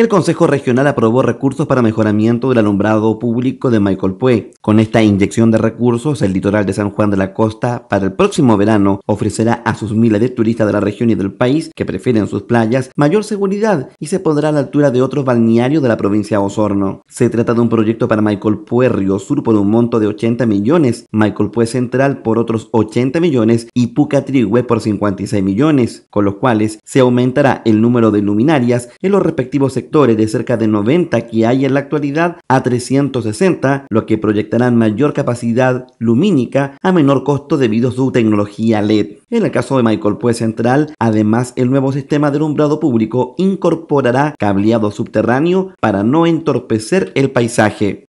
El Consejo Regional aprobó recursos para mejoramiento del alumbrado público de Maicolpue. Con esta inyección de recursos, el litoral de San Juan de la Costa para el próximo verano ofrecerá a sus miles de turistas de la región y del país que prefieren sus playas mayor seguridad y se pondrá a la altura de otros balnearios de la provincia de Osorno. Se trata de un proyecto para Maicolpue Río Sur por un monto de 80 millones, Maicolpue Central por otros 80 millones y Pucatrigüe por 56 millones, con los cuales se aumentará el número de luminarias en los respectivos sectores de cerca de 90 que hay en la actualidad a 360, lo que proyectarán mayor capacidad lumínica a menor costo debido a su tecnología LED. En el caso de Michael Pue Central, además el nuevo sistema de alumbrado público incorporará cableado subterráneo para no entorpecer el paisaje.